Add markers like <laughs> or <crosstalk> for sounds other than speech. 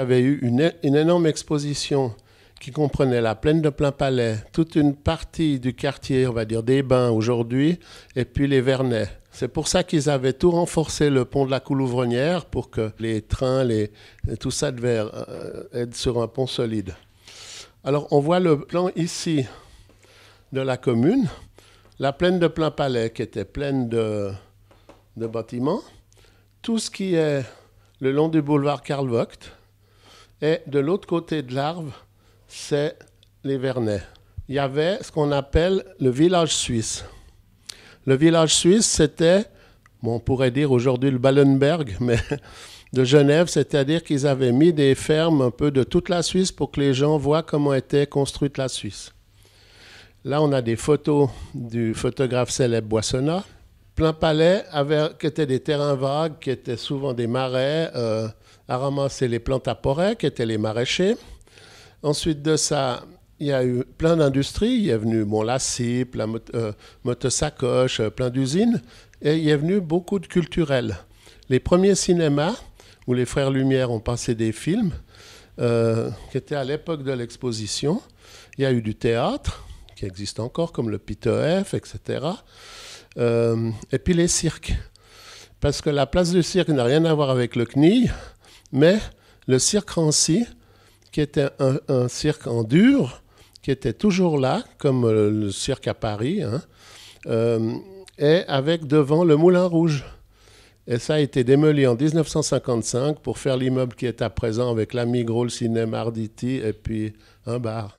avait eu une, une, énorme exposition qui comprenait la plaine de plein palais, toute une partie du quartier, on va dire des Bains aujourd'hui, et puis les Vernets. C'est pour ça qu'ils avaient tout renforcé le pont de la Coulouvrenière pour que les trains, les, tout ça devait euh, être sur un pont solide. Alors on voit le plan ici de la commune, la plaine de plein palais qui était pleine de, de bâtiments, tout ce qui est le long du boulevard Karl Vogt, et de l'autre côté de l'arbre, c'est les Vernets. Il y avait ce qu'on appelle le village suisse. Le village suisse, c'était, on pourrait dire aujourd'hui le Ballenberg, <laughs> mais de Genève, c'est-à-dire qu'ils avaient mis des fermes un peu de toute la Suisse pour que les gens voient comment était construite la Suisse. Là, on a des photos du photographe célèbre Boissonnat. Plein Palais, qui étaient des terrains vagues, qui étaient souvent des marais, euh, à ramasser les plantes à porc, qui étaient les maraîchers. Ensuite de ça, il y a eu plein d'industries. Il est venu bon, la euh, CIP, la euh, plein d'usines. Et il est venu beaucoup de culturels. Les premiers cinémas, où les frères Lumière ont passé des films, qui étaient à l'époque de l'exposition. Il y a eu du théâtre, qui existe encore, comme le ptf, e etc. Euh, et puis les cirques. Parce que la place du cirque n'a rien à voir avec le CNI, mais le cirque Ranci qui était un, cirque en dur, qui était toujours là, comme euh, le, cirque à Paris, hein, euh, et avec devant le Moulin Rouge. Et ça a été démoli en 1955 pour faire l'immeuble qui est à présent avec l'Amigro, le cinéma Arditi et puis un bar.